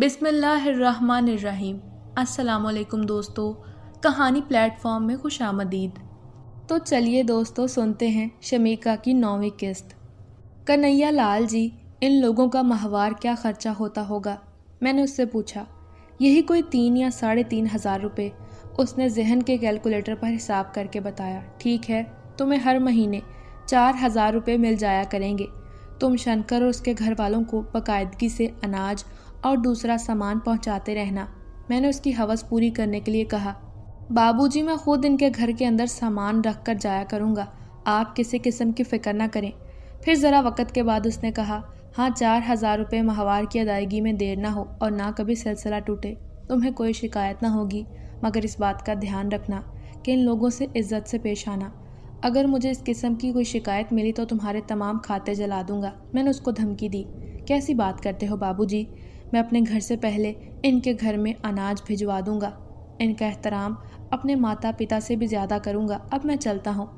बिसमीम असलकुम दोस्तों कहानी प्लेटफॉर्म में खुश आमदीद तो चलिए दोस्तों सुनते हैं शमीका की नौवीं किस्त कन्हैया लाल जी इन लोगों का माहवार क्या खर्चा होता होगा मैंने उससे पूछा यही कोई तीन या साढ़े तीन हज़ार रुपये उसने जहन के कैलकुलेटर पर हिसाब करके बताया ठीक है तुम्हें हर महीने चार हज़ार रुपये मिल जाया करेंगे तुम शंकर और उसके घर वालों को बाकायदगी से अनाज और दूसरा सामान पहुंचाते रहना मैंने उसकी हवस पूरी करने के लिए कहा बाबूजी मैं खुद इनके घर के अंदर सामान रख कर जाया करूँगा आप किसी किस्म की फ़िक्र ना करें फिर ज़रा वक़्त के बाद उसने कहा हाँ चार हज़ार रुपये माहवार की अदायगी में देर ना हो और ना कभी सिलसिला टूटे तुम्हें कोई शिकायत ना होगी मगर इस बात का ध्यान रखना कि इन लोगों से इज्जत से पेश आना अगर मुझे इस किस्म की कोई शिकायत मिली तो तुम्हारे तमाम खाते जला दूंगा मैंने उसको धमकी दी कैसी बात करते हो बाबूजी मैं अपने घर से पहले इनके घर में अनाज भिजवा दूँगा इनका एहतराम अपने माता पिता से भी ज़्यादा करूंगा अब मैं चलता हूँ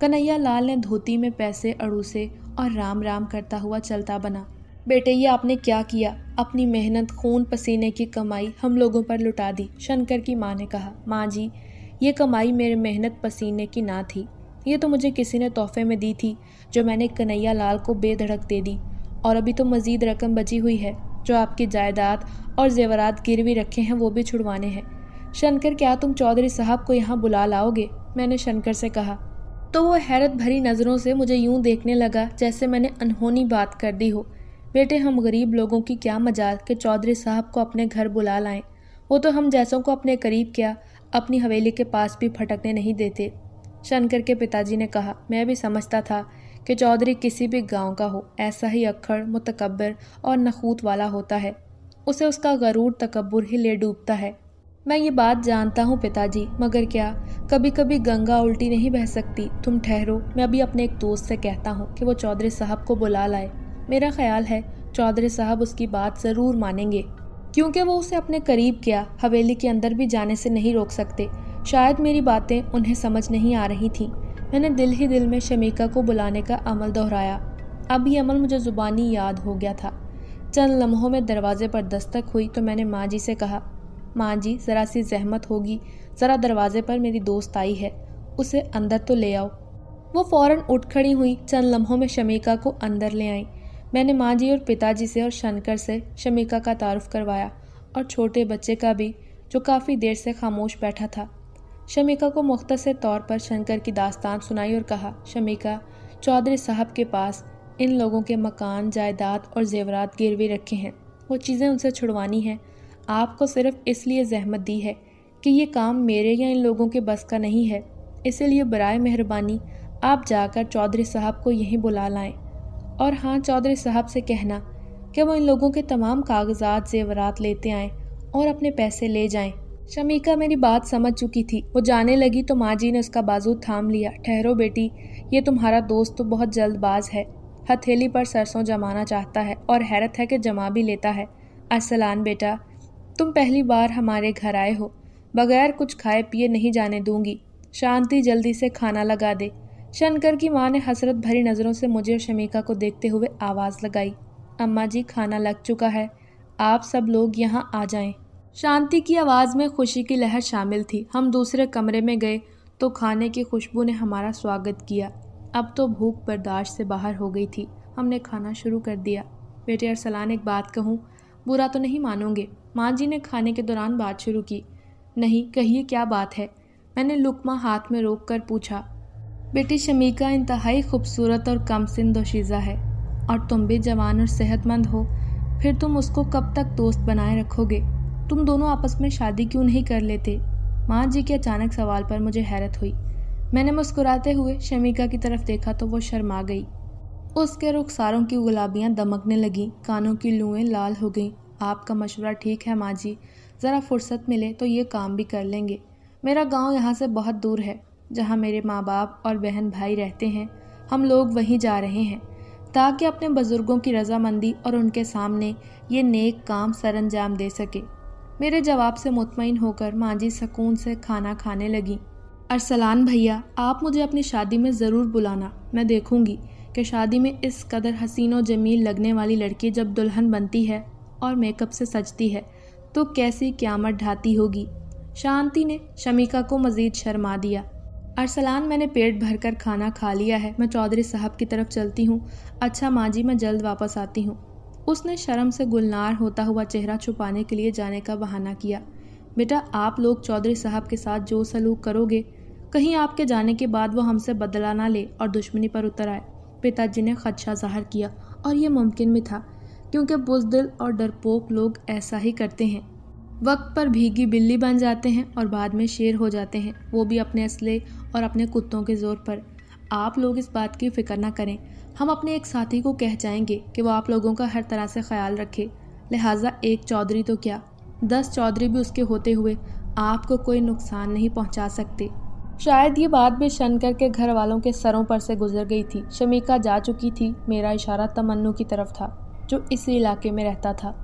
कन्हैया लाल ने धोती में पैसे अड़ूसे और राम राम करता हुआ चलता बना बेटे ये आपने क्या किया अपनी मेहनत खून पसीने की कमाई हम लोगों पर लुटा दी शंकर की माँ ने कहा माँ जी ये कमाई मेरे मेहनत पसीने की ना थी ये तो मुझे किसी ने तोहफे में दी थी जो मैंने कन्हैया लाल को बेधड़क दे दी और अभी तो मज़ीद रकम बची हुई है जो आपकी जायदाद और जेवरात गिरवी रखे हैं वो भी छुड़वाने हैं शंकर क्या तुम चौधरी साहब को यहाँ बुला लाओगे मैंने शंकर से कहा तो वो हैरत भरी नज़रों से मुझे यूं देखने लगा जैसे मैंने अनहोनी बात कर दी हो बेटे हम गरीब लोगों की क्या मजाक के चौधरी साहब को अपने घर बुला लाएं वो तो हम जैसों को अपने करीब क्या अपनी हवेली के पास भी फटकने नहीं देते शंकर के पिताजी ने कहा मैं भी समझता था कि चौधरी किसी भी गांव का हो ऐसा ही अक्खड़ मुतकबर और नखूत वाला होता है उसे उसका गरूर तकबर ही ले डूबता है मैं ये बात जानता हूँ पिताजी मगर क्या कभी कभी गंगा उल्टी नहीं बह सकती तुम ठहरो मैं अभी अपने एक दोस्त से कहता हूँ कि वो चौधरी साहब को बुला लाए मेरा ख्याल है चौधरी साहब उसकी बात ज़रूर मानेंगे क्योंकि वो उसे अपने करीब किया हवेली के अंदर भी जाने से नहीं रोक सकते शायद मेरी बातें उन्हें समझ नहीं आ रही थीं मैंने दिल ही दिल में शमीका को बुलाने का अमल दोहराया अब ये अमल मुझे ज़ुबानी याद हो गया था चंद लम्हों में दरवाज़े पर दस्तक हुई तो मैंने माँ जी से कहा माँ जी ज़रा सी जहमत होगी ज़रा दरवाज़े पर मेरी दोस्त आई है उसे अंदर तो ले आओ वो फ़ौर उठ खड़ी हुई चंद लम्हों में शमीका को अंदर ले आई मैंने माँ जी और पिताजी से और शनकर से शमीका का तारुफ करवाया और छोटे बच्चे का भी जो काफ़ी देर से खामोश बैठा था शमीका को मुख्तर तौर पर शंकर की दास्तान सुनाई और कहा शमीका चौधरी साहब के पास इन लोगों के मकान जायदाद और जेवरात गिरवी रखे हैं वो चीज़ें उनसे छुड़वानी हैं आपको सिर्फ इसलिए जहमत दी है कि ये काम मेरे या इन लोगों के बस का नहीं है इसलिए बरए मेहरबानी आप जाकर चौधरी साहब को यहीं बुला लाएं और हाँ चौधरी साहब से कहना कि वो इन लोगों के तमाम कागजात जेवरात लेते आएँ और अपने पैसे ले जाएँ शमीका मेरी बात समझ चुकी थी वो जाने लगी तो माँ जी ने उसका बाजू थाम लिया ठहरो बेटी ये तुम्हारा दोस्त तो बहुत जल्दबाज है हथेली पर सरसों जमाना चाहता है और हैरत है कि जमा भी लेता है असलान बेटा तुम पहली बार हमारे घर आए हो बगैर कुछ खाए पिए नहीं जाने दूंगी शांति जल्दी से खाना लगा दे शनकर की माँ ने हसरत भरी नज़रों से मुझे और शमीका को देखते हुए आवाज़ लगाई अम्मा जी खाना लग चुका है आप सब लोग यहाँ आ जाएं शांति की आवाज़ में खुशी की लहर शामिल थी हम दूसरे कमरे में गए तो खाने की खुशबू ने हमारा स्वागत किया अब तो भूख बर्दाश्त से बाहर हो गई थी हमने खाना शुरू कर दिया बेटे अरसलान एक बात कहूँ बुरा तो नहीं मानोगे माँ जी ने खाने के दौरान बात शुरू की नहीं कहिए क्या बात है मैंने लुकमा हाथ में रोक कर पूछा बेटी शमीका इंतहाई खूबसूरत और कम सिन दोशीज़ा है और तुम भी जवान और सेहतमंद हो फिर तुम उसको कब तक दोस्त बनाए रखोगे तुम दोनों आपस में शादी क्यों नहीं कर लेते माँ जी के अचानक सवाल पर मुझे हैरत हुई मैंने मुस्कुराते हुए शमिका की तरफ देखा तो वो शर्मा गई उसके रुखसारों की गुलाबियाँ दमकने लगीं कानों की लुएँ लाल हो गईं आपका मशवरा ठीक है माँ जी ज़रा फुर्सत मिले तो ये काम भी कर लेंगे मेरा गांव यहाँ से बहुत दूर है जहाँ मेरे माँ बाप और बहन भाई रहते हैं हम लोग वहीं जा रहे हैं ताकि अपने बुज़ुर्गों की रजामंदी और उनके सामने ये नेक काम सरंजाम दे सके मेरे जवाब से मुतमिन होकर जी सकून से खाना खाने लगी अरसलान भैया आप मुझे अपनी शादी में ज़रूर बुलाना मैं देखूंगी कि शादी में इस कदर हसीन और जमील लगने वाली लड़की जब दुल्हन बनती है और मेकअप से सजती है तो कैसी क्यामत ढाती होगी शांति ने शमीका को मज़ीद शर्मा दिया अरसलान मैंने पेट भरकर खाना खा लिया है मैं चौधरी साहब की तरफ चलती हूँ अच्छा माँ जी मैं जल्द वापस आती हूँ उसने शर्म से गुलनार होता हुआ चेहरा छुपाने के लिए जाने का बहाना किया बेटा आप लोग चौधरी साहब के साथ जो सलूक करोगे कहीं आपके जाने के बाद वो हमसे बदला ना ले और दुश्मनी पर उतर आए पिताजी ने खदशा जाहिर किया और ये मुमकिन भी था क्योंकि बुजदिल और डरपोक लोग ऐसा ही करते हैं वक्त पर भीगी बिल्ली बन जाते हैं और बाद में शेर हो जाते हैं वो भी अपने असले और अपने कुत्तों के ज़ोर पर आप लोग इस बात की फ़िक्र ना करें हम अपने एक साथी को कह जाएंगे कि वो आप लोगों का हर तरह से ख्याल रखे लिहाजा एक चौधरी तो क्या दस चौधरी भी उसके होते हुए आपको कोई नुकसान नहीं पहुंचा सकते शायद ये बात भी शनकर के घर वालों के सरों पर से गुजर गई थी शमीका जा चुकी थी मेरा इशारा तमन्नु की तरफ था जो इसी इलाके में रहता था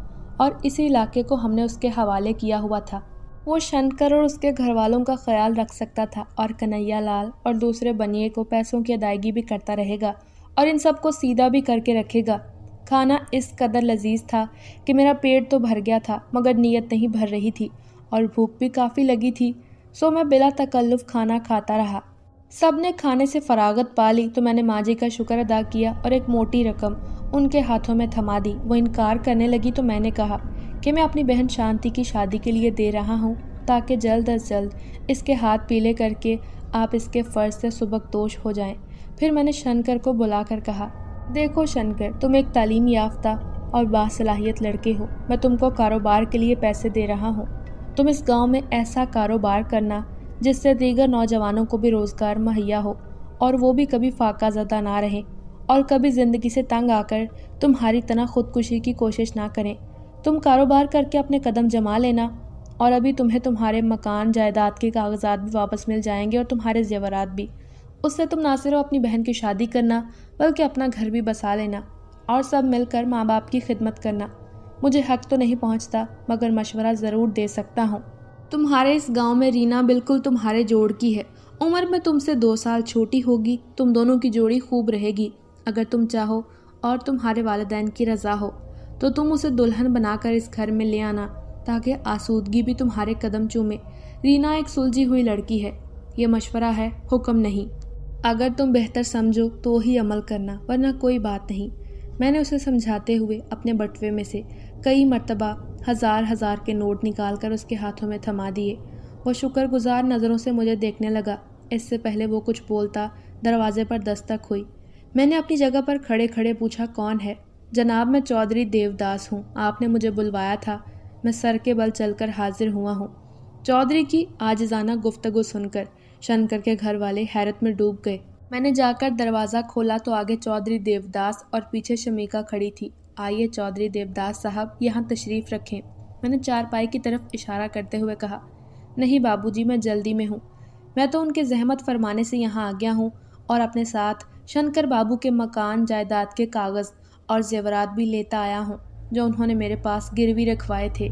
और इसी इलाके को हमने उसके हवाले किया हुआ था वो शनकर और उसके घर वालों का ख्याल रख सकता था और कन्हैया लाल और दूसरे बनिए को पैसों की अदायगी भी करता रहेगा और इन सबको सीधा भी करके रखेगा खाना इस कदर लजीज था कि मेरा पेट तो भर गया था मगर नीयत नहीं भर रही थी और भूख भी काफ़ी लगी थी सो मैं बिला तकल्लुफ़ खाना खाता रहा सब ने खाने से फरागत पा ली तो मैंने माँ जी का शुक्र अदा किया और एक मोटी रकम उनके हाथों में थमा दी वो इनकार करने लगी तो मैंने कहा कि मैं अपनी बहन शांति की शादी के लिए दे रहा हूँ ताकि जल्द अज जल्द इसके हाथ पीले करके आप इसके फ़र्ज से दोष हो जाएं। फिर मैंने शनकर को बुलाकर कहा देखो शनकर तुम एक तालीम याफ्ता और बासलाहियत लड़के हो मैं तुमको कारोबार के लिए पैसे दे रहा हूँ तुम इस गांव में ऐसा कारोबार करना जिससे दीगर नौजवानों को भी रोज़गार मुहैया हो और वो भी कभी फाका ज़दा ना रहें और कभी ज़िंदगी से तंग आकर तुम्हारी तरह ख़ुदकुशी की कोशिश ना करें तुम कारोबार करके अपने कदम जमा लेना और अभी तुम्हें तुम्हारे मकान जायदाद के कागजात भी वापस मिल जाएंगे और तुम्हारे जेवरात भी उससे तुम ना सिर्फ अपनी बहन की शादी करना बल्कि अपना घर भी बसा लेना और सब मिलकर माँ बाप की खिदमत करना मुझे हक तो नहीं पहुँचता मगर मशवरा ज़रूर दे सकता हूँ तुम्हारे इस गांव में रीना बिल्कुल तुम्हारे जोड़ की है उम्र में तुमसे दो साल छोटी होगी तुम दोनों की जोड़ी खूब रहेगी अगर तुम चाहो और तुम्हारे वालदेन की रजा हो तो तुम उसे दुल्हन बनाकर इस घर में ले आना ताकि आसूदगी भी तुम्हारे कदम चूमे रीना एक सुलझी हुई लड़की है ये मशवरा है हुक्म नहीं अगर तुम बेहतर समझो तो ही अमल करना वरना कोई बात नहीं मैंने उसे समझाते हुए अपने बटवे में से कई मरतबा हज़ार हज़ार के नोट निकाल कर उसके हाथों में थमा दिए वह शुक्रगुजार नज़रों से मुझे देखने लगा इससे पहले वो कुछ बोलता दरवाजे पर दस्तक हुई मैंने अपनी जगह पर खड़े खड़े पूछा कौन है जनाब मैं चौधरी देवदास हूँ आपने मुझे बुलवाया था मैं सर के बल चलकर हाजिर हुआ हूँ चौधरी की जाना गुफ्तगु सुनकर शनकर के घर वाले हैरत में डूब गए मैंने जाकर दरवाज़ा खोला तो आगे चौधरी देवदास और पीछे शमीका खड़ी थी आइए चौधरी देवदास साहब यहाँ तशरीफ़ रखें मैंने चारपाई की तरफ इशारा करते हुए कहा नहीं बाबूजी मैं जल्दी में हूँ मैं तो उनके जहमत फरमाने से यहाँ आ गया हूँ और अपने साथ शंकर बाबू के मकान जायदाद के कागज़ और जेवरात भी लेता आया हूँ जो उन्होंने मेरे पास गिरवी रखवाए थे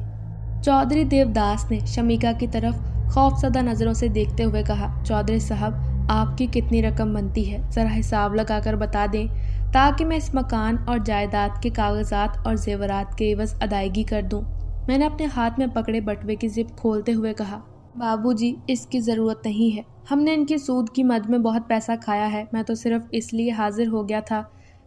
चौधरी देवदास ने शमीका की तरफ खौफसदा नज़रों से देखते हुए कहा चौधरी साहब आपकी कितनी रकम बनती है ज़रा हिसाब लगाकर बता दें ताकि मैं इस मकान और जायदाद के कागजात और जेवरात के एवज अदायगी कर दूं। मैंने अपने हाथ में पकड़े बटवे की जिप खोलते हुए कहा बाबूजी इसकी ज़रूरत नहीं है हमने इनके सूद की मद में बहुत पैसा खाया है मैं तो सिर्फ इसलिए हाजिर हो गया था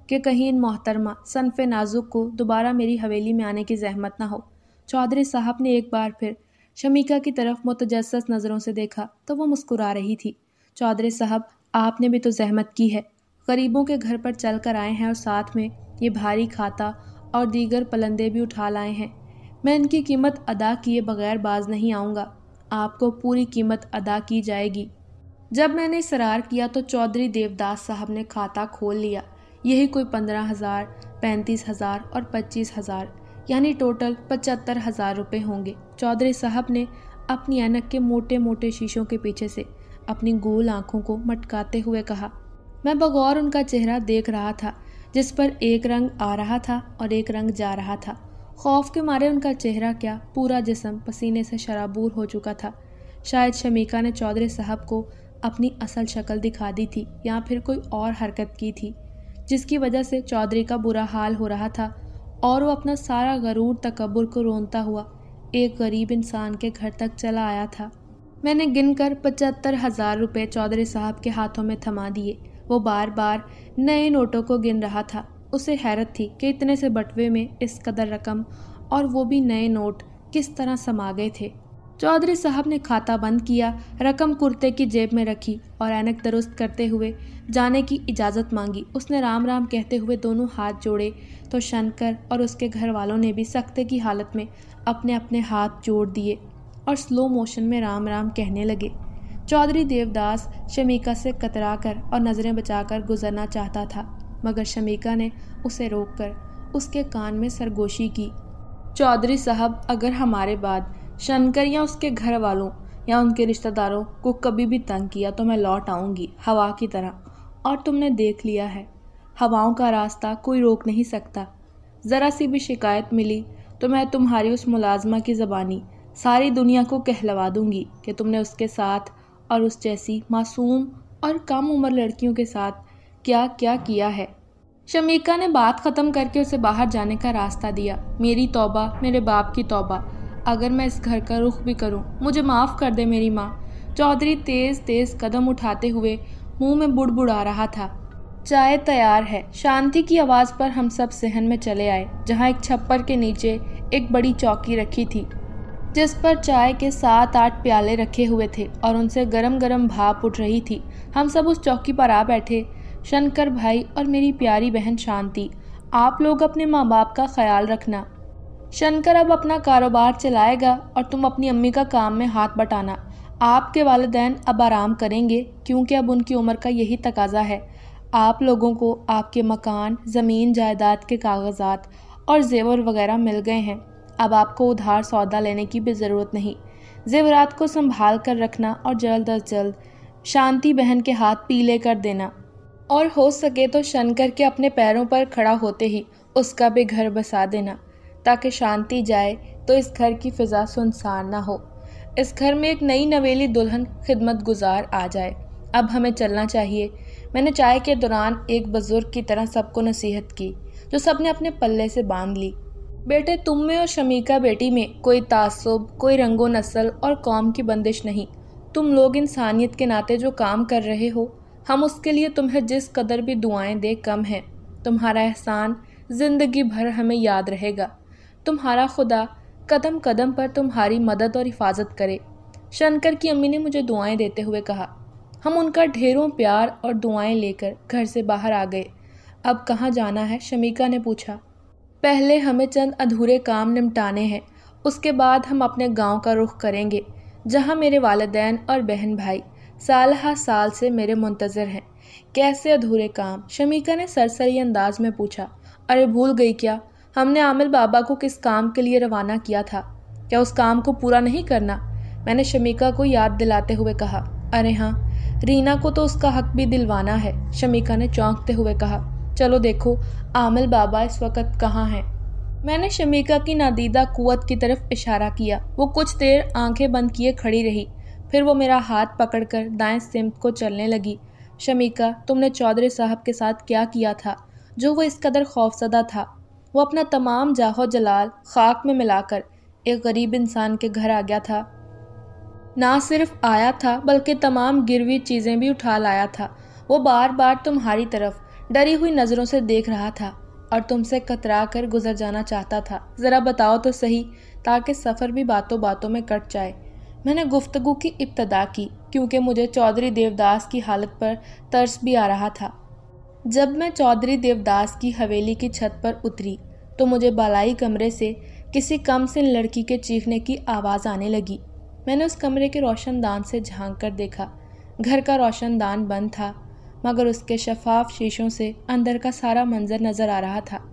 कि कहीं इन मोहतरमा सनफ नाजुक को दोबारा मेरी हवेली में आने की जहमत ना हो चौधरी साहब ने एक बार फिर शमीका की तरफ मुतजस नज़रों से देखा तो वो मुस्कुरा रही थी चौधरी साहब आपने भी तो जहमत की है गरीबों के घर पर चल कर आए हैं और साथ में ये भारी खाता और दीगर पलंदे भी उठा लाए हैं मैं इनकी कीमत अदा किए बगैर बाज नहीं आऊँगा आपको पूरी कीमत अदा की जाएगी जब मैंने इसरार किया तो चौधरी देवदास साहब ने खाता खोल लिया यही कोई पंद्रह हज़ार पैंतीस हज़ार और पच्चीस हज़ार यानी टोटल पचहत्तर हज़ार रुपये होंगे चौधरी साहब ने अपनी ऐनक के मोटे मोटे शीशों के पीछे से अपनी गोल आंखों को मटकाते हुए कहा मैं बगौर उनका चेहरा देख रहा था जिस पर एक रंग आ रहा था और एक रंग जा रहा था खौफ के मारे उनका चेहरा क्या पूरा जिसम पसीने से शराबूर हो चुका था शायद शमीका ने चौधरी साहब को अपनी असल शक्ल दिखा दी थी या फिर कोई और हरकत की थी जिसकी वजह से चौधरी का बुरा हाल हो रहा था और वो अपना सारा गरूर तकबर को रोनता हुआ एक गरीब इंसान के घर तक चला आया था मैंने गिनकर पचहत्तर हज़ार रुपये चौधरी साहब के हाथों में थमा दिए वो बार बार नए नोटों को गिन रहा था उसे हैरत थी कि इतने से बटवे में इस कदर रकम और वो भी नए नोट किस तरह समा गए थे चौधरी साहब ने खाता बंद किया रकम कुर्ते की जेब में रखी और ऐनक दुरुस्त करते हुए जाने की इजाज़त मांगी उसने राम राम कहते हुए दोनों हाथ जोड़े तो शनकर और उसके घर वालों ने भी सख्ते की हालत में अपने अपने हाथ जोड़ दिए और स्लो मोशन में राम राम कहने लगे चौधरी देवदास शमीका से कतरा कर और नज़रें बचाकर गुजरना चाहता था मगर शमीका ने उसे रोक कर उसके कान में सरगोशी की चौधरी साहब अगर हमारे बाद शंकर या उसके घर वालों या उनके रिश्तेदारों को कभी भी तंग किया तो मैं लौट आऊँगी हवा की तरह और तुमने देख लिया है हवाओं का रास्ता कोई रोक नहीं सकता ज़रा सी भी शिकायत मिली तो मैं तुम्हारी उस मुलाजमा की ज़बानी सारी दुनिया को कहलवा दूंगी कि तुमने उसके साथ और उस जैसी मासूम और कम उम्र लड़कियों के साथ क्या क्या किया है शमीका ने बात ख़त्म करके उसे बाहर जाने का रास्ता दिया मेरी तौबा मेरे बाप की तौबा अगर मैं इस घर का रुख भी करूं मुझे माफ़ कर दे मेरी माँ चौधरी तेज़ तेज़ कदम उठाते हुए मुंह में बुड़बुड़ा रहा था चाय तैयार है शांति की आवाज़ पर हम सब सहन में चले आए जहाँ एक छप्पर के नीचे एक बड़ी चौकी रखी थी जिस पर चाय के सात आठ प्याले रखे हुए थे और उनसे गरम गरम भाप उठ रही थी हम सब उस चौकी पर आ बैठे शंकर भाई और मेरी प्यारी बहन शांति आप लोग अपने माँ बाप का ख्याल रखना शंकर अब अपना कारोबार चलाएगा और तुम अपनी अम्मी का काम में हाथ बटाना आपके वालदेन अब आराम करेंगे क्योंकि अब उनकी उम्र का यही तकाजा है आप लोगों को आपके मकान ज़मीन जायदाद के कागजात और जेवर वगैरह मिल गए हैं अब आपको उधार सौदा लेने की भी ज़रूरत नहीं जेवरात को संभाल कर रखना और जल्द अज जल्द शांति बहन के हाथ पीले कर देना और हो सके तो शंकर के अपने पैरों पर खड़ा होते ही उसका भी घर बसा देना ताकि शांति जाए तो इस घर की फ़िज़ा सुनसान ना हो इस घर में एक नई नवेली दुल्हन खिदमत गुजार आ जाए अब हमें चलना चाहिए मैंने चाय के दौरान एक बुज़ुर्ग की तरह सबको नसीहत की जो सब ने अपने पल्ले से बांध ली बेटे तुम में और शमीका बेटी में कोई तासुब कोई रंगो नस्ल और कौम की बंदिश नहीं तुम लोग इंसानियत के नाते जो काम कर रहे हो हम उसके लिए तुम्हें जिस कदर भी दुआएं दे कम हैं तुम्हारा एहसान ज़िंदगी भर हमें याद रहेगा तुम्हारा खुदा कदम कदम पर तुम्हारी मदद और हिफाजत करे शंकर की अम्मी ने मुझे दुआएं देते हुए कहा हम उनका ढेरों प्यार और दुआएं लेकर घर से बाहर आ गए अब कहाँ जाना है शमीका ने पूछा पहले हमें चंद अधूरे काम निपटाने हैं उसके बाद हम अपने गांव का रुख करेंगे जहां मेरे वालदेन और बहन भाई साल हा साल से मेरे मुंतज़र हैं कैसे अधूरे काम शमीका ने सरसरी अंदाज में पूछा अरे भूल गई क्या हमने आमिल बाबा को किस काम के लिए रवाना किया था क्या उस काम को पूरा नहीं करना मैंने शमीका को याद दिलाते हुए कहा अरे हाँ रीना को तो उसका हक भी दिलवाना है शमीका ने चौंकते हुए कहा चलो देखो आमिल बाबा इस वक्त कहाँ हैं मैंने शमीका की नादीदा कुत की तरफ इशारा किया वो कुछ देर आंखें बंद किए खड़ी रही फिर वो मेरा हाथ पकड़कर दाएं सिमत को चलने लगी शमीका तुमने चौधरी साहब के साथ क्या किया था जो वो इस कदर खौफजदा था वो अपना तमाम जाहो जलाल खाक में मिलाकर एक गरीब इंसान के घर आ गया था ना सिर्फ आया था बल्कि तमाम गिरवी चीज़ें भी उठा लाया था वो बार बार तुम्हारी तरफ डरी हुई नज़रों से देख रहा था और तुमसे कतरा कर गुजर जाना चाहता था ज़रा बताओ तो सही ताकि सफ़र भी बातों बातों में कट जाए मैंने गुफ्तगु की इब्तदा की क्योंकि मुझे चौधरी देवदास की हालत पर तर्स भी आ रहा था जब मैं चौधरी देवदास की हवेली की छत पर उतरी तो मुझे बालाई कमरे से किसी कम से लड़की के चीखने की आवाज़ आने लगी मैंने उस कमरे के रोशनदान से झांक कर देखा घर का रोशनदान बंद था मगर उसके शफाफ शीशों से अंदर का सारा मंजर नज़र आ रहा था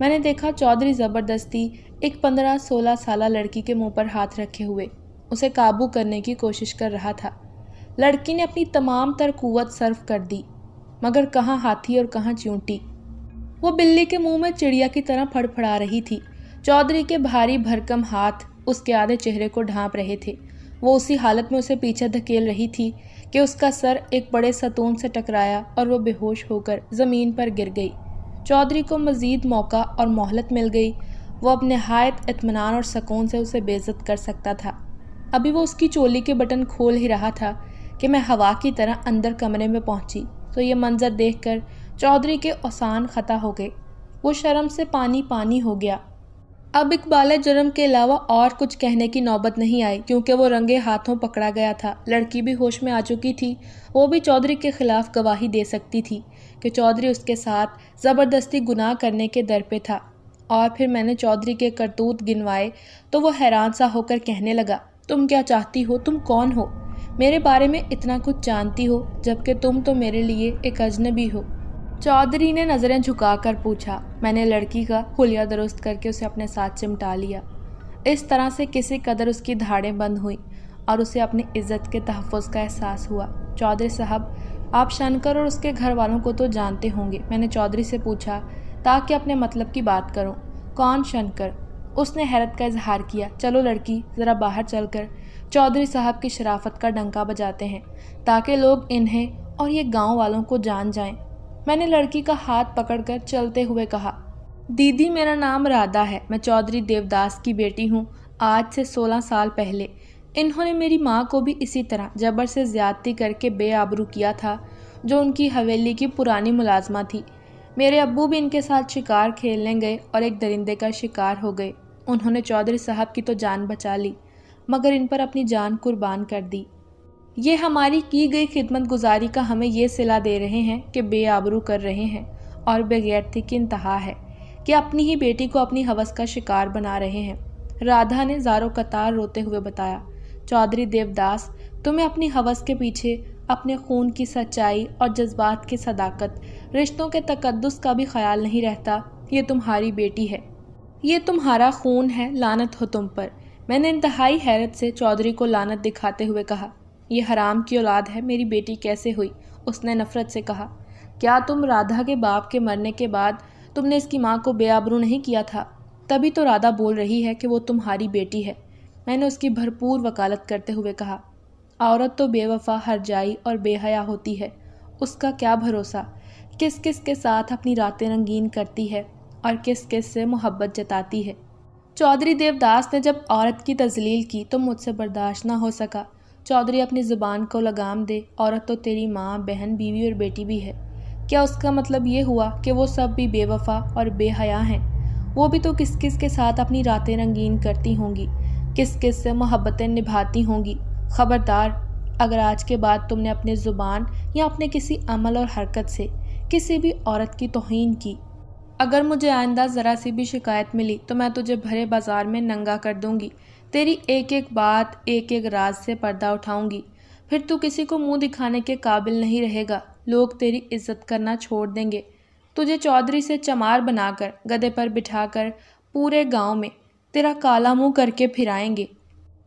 मैंने देखा चौधरी ज़बरदस्ती एक पंद्रह सोलह साल लड़की के मुंह पर हाथ रखे हुए उसे काबू करने की कोशिश कर रहा था लड़की ने अपनी तमाम तर कुत सर्व कर दी मगर कहाँ हाथी और कहाँ चूंटी वो बिल्ली के मुंह में चिड़िया की तरह फड़फड़ा रही थी चौधरी के भारी भरकम हाथ उसके आधे चेहरे को ढांप रहे थे वो उसी हालत में उसे पीछे धकेल रही थी कि उसका सर एक बड़े सतून से टकराया और वो बेहोश होकर ज़मीन पर गिर गई चौधरी को मज़ीद मौका और मोहलत मिल गई वो अपने हायत इतमान और सकून से उसे बेजत कर सकता था अभी वो उसकी चोली के बटन खोल ही रहा था कि मैं हवा की तरह अंदर कमरे में पहुंची तो ये मंज़र देखकर चौधरी के औसान ख़ता हो गए वो शर्म से पानी पानी हो गया अब इकबाल जुर्म के अलावा और कुछ कहने की नौबत नहीं आई क्योंकि वो रंगे हाथों पकड़ा गया था लड़की भी होश में आ चुकी थी वो भी चौधरी के ख़िलाफ़ गवाही दे सकती थी कि चौधरी उसके साथ ज़बरदस्ती गुनाह करने के दर पे था और फिर मैंने चौधरी के करतूत गिनवाए तो वो हैरान सा होकर कहने लगा तुम क्या चाहती हो तुम कौन हो मेरे बारे में इतना कुछ जानती हो जबकि तुम तो मेरे लिए एक अजनबी हो चौधरी ने नज़रें झुकाकर पूछा मैंने लड़की का खुलिया दुरुस्त करके उसे अपने साथ चिमटा लिया इस तरह से किसी कदर उसकी धाड़ें बंद हुई और उसे अपनी इज्जत के तहफ़ का एहसास हुआ चौधरी साहब आप शनकर और उसके घर वालों को तो जानते होंगे मैंने चौधरी से पूछा ताकि अपने मतलब की बात करूं कौन शनकर उसने हैरत का इजहार किया चलो लड़की ज़रा बाहर चलकर चौधरी साहब की शराफत का डंका बजाते हैं ताकि लोग इन्हें और ये गांव वालों को जान जाएं। मैंने लड़की का हाथ पकड़कर चलते हुए कहा दीदी मेरा नाम राधा है मैं चौधरी देवदास की बेटी हूँ आज से सोलह साल पहले इन्होंने मेरी माँ को भी इसी तरह जबर से ज्यादती करके बेआबरू किया था जो उनकी हवेली की पुरानी मुलाजमा थी मेरे अबू भी इनके साथ शिकार खेलने गए और एक दरिंदे का शिकार हो गए उन्होंने चौधरी साहब की तो जान बचा ली मगर इन पर अपनी जान कुर्बान कर दी ये हमारी की गई खिदमत गुजारी का हमें ये सिला दे रहे हैं कि आबरू कर रहे हैं और बेगैरती की इंतहा है कि अपनी ही बेटी को अपनी हवस का शिकार बना रहे हैं राधा ने जारो कतार रोते हुए बताया चौधरी देवदास तुम्हें अपनी हवस के पीछे अपने खून की सच्चाई और जज्बात की सदाकत रिश्तों के तकदस का भी ख्याल नहीं रहता ये तुम्हारी बेटी है ये तुम्हारा खून है लानत हो तुम पर मैंने इंतहाई हैरत से चौधरी को लानत दिखाते हुए कहा यह हराम की औलाद है मेरी बेटी कैसे हुई उसने नफरत से कहा क्या तुम राधा के बाप के मरने के बाद तुमने इसकी माँ को बेआबरू नहीं किया था तभी तो राधा बोल रही है कि वो तुम्हारी बेटी है मैंने उसकी भरपूर वकालत करते हुए कहा औरत तो बेवफा हर हरजाई और बेहया होती है उसका क्या भरोसा किस किस के साथ अपनी रातें रंगीन करती है और किस किस से मोहब्बत जताती है चौधरी देवदास ने जब औरत की तजलील की तो मुझसे बर्दाश्त ना हो सका चौधरी अपनी ज़ुबान को लगाम दे औरत तो तेरी माँ बहन बीवी और बेटी भी है क्या उसका मतलब ये हुआ कि वो सब भी बेवफा और बेहया हैं वो भी तो किस किस के साथ अपनी रातें रंगीन करती होंगी किस किस से मोहब्बतें निभाती होंगी खबरदार अगर आज के बाद तुमने अपने ज़ुबान या अपने किसी अमल और हरकत से किसी भी औरत की तोहन की अगर मुझे आइंदा ज़रा सी भी शिकायत मिली तो मैं तुझे भरे बाजार में नंगा कर दूंगी तेरी एक एक बात एक एक राज से पर्दा उठाऊंगी फिर तू किसी को मुंह दिखाने के काबिल नहीं रहेगा लोग तेरी इज्जत करना छोड़ देंगे तुझे चौधरी से चमार बनाकर गधे पर बिठाकर पूरे गांव में तेरा काला मुंह करके फिराएंगे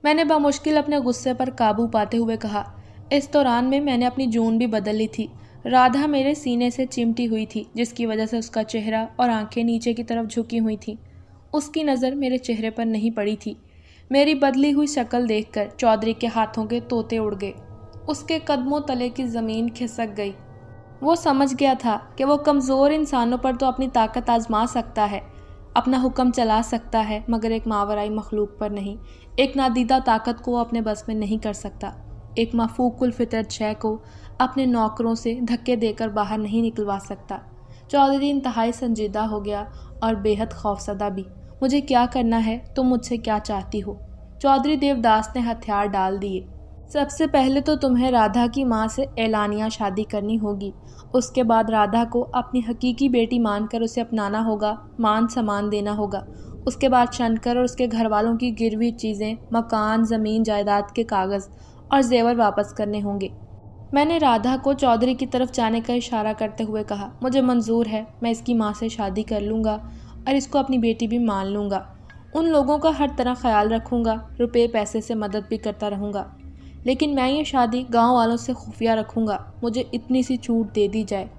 मैंने बमुश्किल अपने गुस्से पर काबू पाते हुए कहा इस दौरान में मैंने अपनी जून भी बदल ली थी राधा मेरे सीने से चिमटी हुई थी जिसकी वजह से उसका चेहरा और आंखें नीचे की तरफ झुकी हुई थी उसकी नज़र मेरे चेहरे पर नहीं पड़ी थी मेरी बदली हुई शक्ल देखकर चौधरी के हाथों के तोते उड़ गए उसके कदमों तले की ज़मीन खिसक गई वो समझ गया था कि वो कमज़ोर इंसानों पर तो अपनी ताकत आजमा सकता है अपना हुक्म चला सकता है मगर एक मावराई मखलूक पर नहीं एक नादीदा ताकत को वो अपने बस में नहीं कर सकता एक मफूकुल फितर शह को अपने नौकरों से धक्के देकर बाहर नहीं निकलवा सकता चौधरी इंतहाई संजीदा हो गया और बेहद खौफसदा भी मुझे क्या करना है तुम तो मुझसे क्या चाहती हो चौधरी देवदास ने हथियार डाल दिए सबसे पहले तो तुम्हें राधा की माँ से ऐलानिया शादी करनी होगी उसके बाद राधा को अपनी हकीकी बेटी मानकर उसे अपनाना होगा मान सम्मान देना होगा उसके बाद शनकर और उसके घर वालों की गिरवी चीज़ें मकान ज़मीन जायदाद के कागज़ और जेवर वापस करने होंगे मैंने राधा को चौधरी की तरफ जाने का इशारा करते हुए कहा मुझे मंजूर है मैं इसकी माँ से शादी कर लूँगा और इसको अपनी बेटी भी मान लूँगा उन लोगों का हर तरह ख्याल रखूँगा रुपये पैसे से मदद भी करता रहूँगा लेकिन मैं ये शादी गांव वालों से खुफिया रखूँगा मुझे इतनी सी छूट दे दी जाए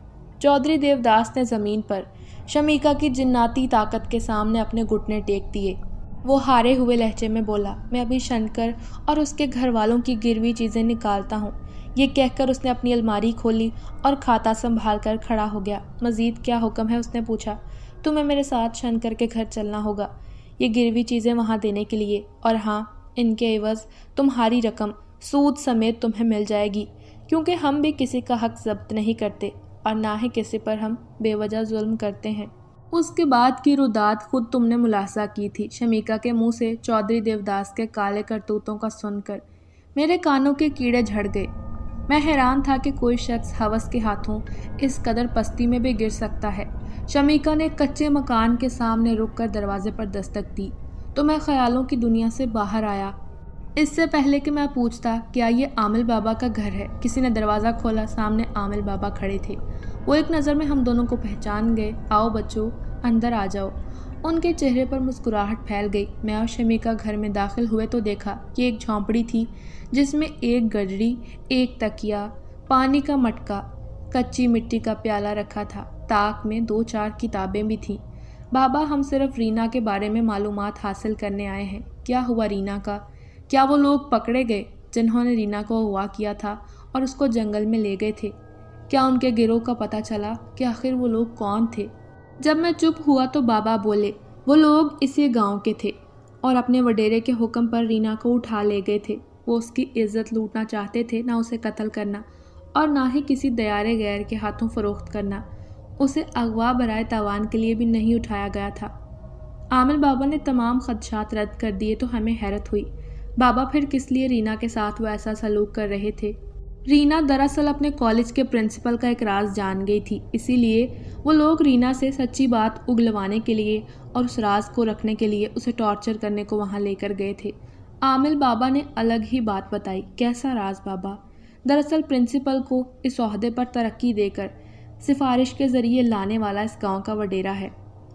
चौधरी देवदास ने ज़मीन पर शमीका की जिन्नाती ताकत के सामने अपने घुटने टेक दिए वो हारे हुए लहजे में बोला मैं अभी शनकर और उसके घर वालों की गिरवी चीज़ें निकालता हूँ ये कहकर उसने अपनी अलमारी खोली और खाता संभाल कर खड़ा हो गया मज़ीद क्या हुक्म है उसने पूछा तुम्हें मेरे साथ शनकर के घर चलना होगा ये गिरवी चीज़ें वहाँ देने के लिए और हाँ इनके एवज़ तुम्हारी रकम सूद समेत तुम्हें मिल जाएगी क्योंकि हम भी किसी का हक जब्त नहीं करते और ना ही किसी पर हम बेवजह जुल्म करते हैं उसके बाद की रुदात खुद तुमने मुलासा की थी शमीका के मुंह से चौधरी देवदास के काले करतूतों का सुनकर मेरे कानों के कीड़े झड़ गए मैं हैरान था कि कोई शख्स हवस के हाथों इस कदर पस्ती में भी गिर सकता है शमीका ने कच्चे मकान के सामने रुककर दरवाजे पर दस्तक दी तो मैं ख्यालों की दुनिया से बाहर आया इससे पहले कि मैं पूछता क्या ये आमिल बाबा का घर है किसी ने दरवाज़ा खोला सामने आमिल बाबा खड़े थे वो एक नज़र में हम दोनों को पहचान गए आओ बच्चों अंदर आ जाओ उनके चेहरे पर मुस्कुराहट फैल गई मैं और शमिका घर में दाखिल हुए तो देखा कि एक झोंपड़ी थी जिसमें एक गजड़ी एक तकिया पानी का मटका कच्ची मिट्टी का प्याला रखा था ताक में दो चार किताबें भी थीं बाबा हम सिर्फ रीना के बारे में मालूम हासिल करने आए हैं क्या हुआ रीना का क्या वो लोग पकड़े गए जिन्होंने रीना को हुआ किया था और उसको जंगल में ले गए थे क्या उनके गिरोह का पता चला कि आखिर वो लोग कौन थे जब मैं चुप हुआ तो बाबा बोले वो लोग इसी गांव के थे और अपने वडेरे के हुक्म पर रीना को उठा ले गए थे वो उसकी इज्जत लूटना चाहते थे ना उसे कत्ल करना और ना ही किसी दयारे गैर के हाथों फरोख्त करना उसे अगवा बरए तावान के लिए भी नहीं उठाया गया था आमिर बाबा ने तमाम खदशात रद्द कर दिए तो हमें हैरत हुई बाबा फिर किस लिए रीना के साथ वो ऐसा सलूक कर रहे थे रीना दरअसल अपने कॉलेज के प्रिंसिपल का एक राज जान गई थी इसीलिए वो लोग रीना से सच्ची बात उगलवाने के लिए और उस राज को रखने के लिए उसे टॉर्चर करने को वहाँ लेकर गए थे आमिल बाबा ने अलग ही बात बताई कैसा राज बाबा दरअसल प्रिंसिपल को इस अहदे पर तरक्की देकर सिफारिश के ज़रिए लाने वाला इस गांव का वडेरा है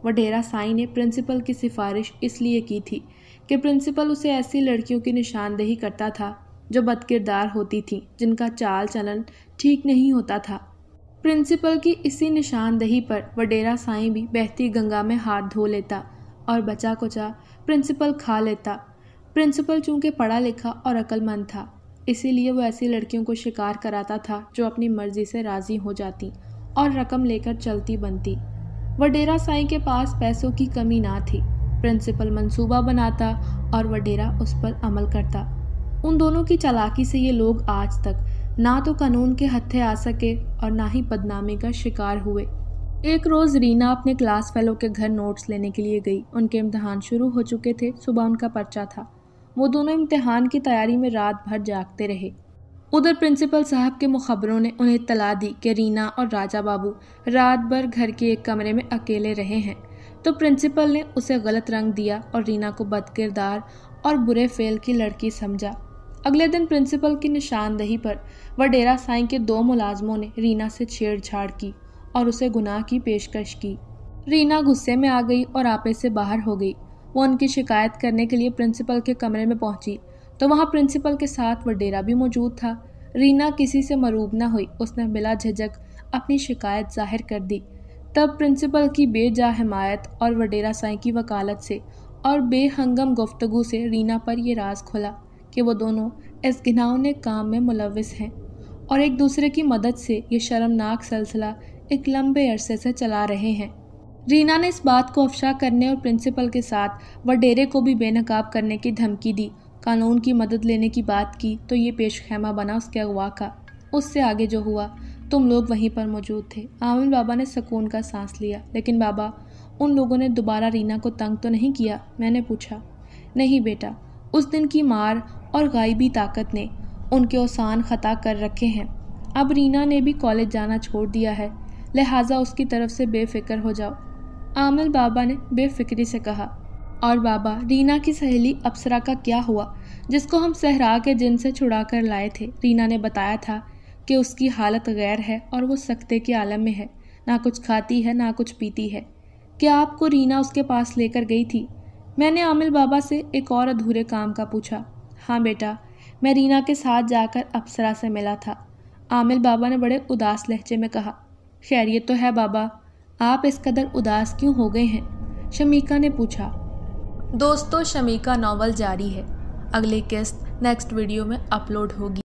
वडेरा साई ने प्रिंसिपल की सिफारिश इसलिए की थी कि प्रिंसिपल उसे ऐसी लड़कियों की निशानदेही करता था जो बदकिरदार होती थी जिनका चाल चलन ठीक नहीं होता था प्रिंसिपल की इसी निशानदही पर वडेरा साईं भी बहती गंगा में हाथ धो लेता और बचा कुचा प्रिंसिपल खा लेता प्रिंसिपल चूंकि पढ़ा लिखा और अक्लमंद था इसीलिए वो ऐसी लड़कियों को शिकार कराता था जो अपनी मर्जी से राज़ी हो जाती और रकम लेकर चलती बनती वडेरा साईं के पास पैसों की कमी ना थी प्रिंसिपल मंसूबा बनाता और वडेरा उस पर अमल करता उन दोनों की चालाकी से ये लोग आज तक ना तो कानून के हत्थे आ सके और ना ही बदनामी का शिकार हुए एक रोज़ रीना अपने क्लास फेलो के घर नोट्स लेने के लिए गई उनके इम्तहान शुरू हो चुके थे सुबह उनका पर्चा था वो दोनों इम्तहान की तैयारी में रात भर जागते रहे उधर प्रिंसिपल साहब के मुखबरों ने उन्हें तला दी कि रीना और राजा बाबू रात भर घर के एक कमरे में अकेले रहे हैं तो प्रिंसिपल ने उसे गलत रंग दिया और रीना को बदकिरदार और बुरे फेल की लड़की समझा अगले दिन प्रिंसिपल की निशानदही पर वडेरा साई के दो मुलाजमों ने रीना से छेड़छाड़ की और उसे गुनाह की पेशकश की रीना गुस्से में आ गई और आपे से बाहर हो गई वो उनकी शिकायत करने के लिए प्रिंसिपल के कमरे में पहुंची तो वहाँ प्रिंसिपल के साथ वडेरा भी मौजूद था रीना किसी से मरूब ना हुई उसने बिला झिझक अपनी शिकायत जाहिर कर दी तब प्रिंसिपल की बेजा हमायत और वडेरा साई की वकालत से और बेहंगम गुफ्तगु से रीना पर यह राज खुला कि वो दोनों इस घिनावने काम में मुलविस हैं और एक दूसरे की मदद से ये शर्मनाक सिलसिला एक लंबे अरसे से चला रहे हैं रीना ने इस बात को अफशा करने और प्रिंसिपल के साथ वडेरे को भी बेनकाब करने की धमकी दी कानून की मदद लेने की बात की तो ये पेश खैमा बना उसके अगवा का उससे आगे जो हुआ तुम लोग वहीं पर मौजूद थे आमिर बाबा ने सुकून का सांस लिया लेकिन बाबा उन लोगों ने दोबारा रीना को तंग तो नहीं किया मैंने पूछा नहीं बेटा उस दिन की मार और गायबी ताकत ने उनके औसान ख़ता कर रखे हैं अब रीना ने भी कॉलेज जाना छोड़ दिया है लिहाजा उसकी तरफ से बेफिक्र हो जाओ आमिल बाबा ने बेफिक्री से कहा और बाबा रीना की सहेली अप्सरा का क्या हुआ जिसको हम सहरा के जिन से छुड़ा कर लाए थे रीना ने बताया था कि उसकी हालत गैर है और वो सख्ते के आलम में है ना कुछ खाती है ना कुछ पीती है क्या आपको रीना उसके पास लेकर गई थी मैंने आमिल बाबा से एक और अधूरे काम का पूछा हाँ बेटा मैं रीना के साथ जाकर अप्सरा से मिला था आमिल बाबा ने बड़े उदास लहजे में कहा खैरियत तो है बाबा आप इस कदर उदास क्यों हो गए हैं शमीका ने पूछा दोस्तों शमीका नावल जारी है अगली किस्त नेक्स्ट वीडियो में अपलोड होगी